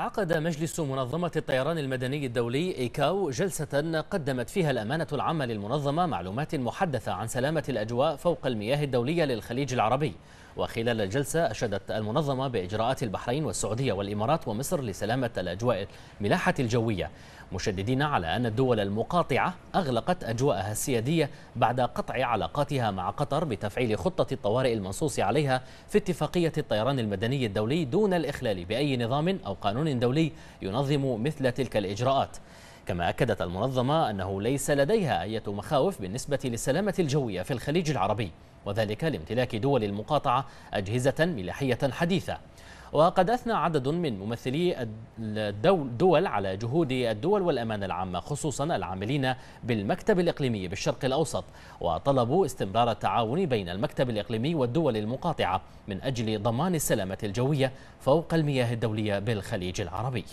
عقد مجلس منظمة الطيران المدني الدولي إيكاو جلسة قدمت فيها الأمانة العامة للمنظمة معلومات محدثة عن سلامة الأجواء فوق المياه الدولية للخليج العربي وخلال الجلسة أشادت المنظمة بإجراءات البحرين والسعودية والإمارات ومصر لسلامة الأجواء الملاحة الجوية مشددين على أن الدول المقاطعة أغلقت أجواءها السيادية بعد قطع علاقاتها مع قطر بتفعيل خطة الطوارئ المنصوص عليها في اتفاقية الطيران المدني الدولي دون الإخلال بأي نظام أو قانون دولي ينظم مثل تلك الإجراءات كما أكدت المنظمة أنه ليس لديها أي مخاوف بالنسبة للسلامة الجوية في الخليج العربي وذلك لامتلاك دول المقاطعة أجهزة ملاحية حديثة وقد أثنى عدد من ممثلي الدول على جهود الدول والأمانة العامة خصوصا العاملين بالمكتب الإقليمي بالشرق الأوسط وطلبوا استمرار التعاون بين المكتب الإقليمي والدول المقاطعة من أجل ضمان السلامة الجوية فوق المياه الدولية بالخليج العربي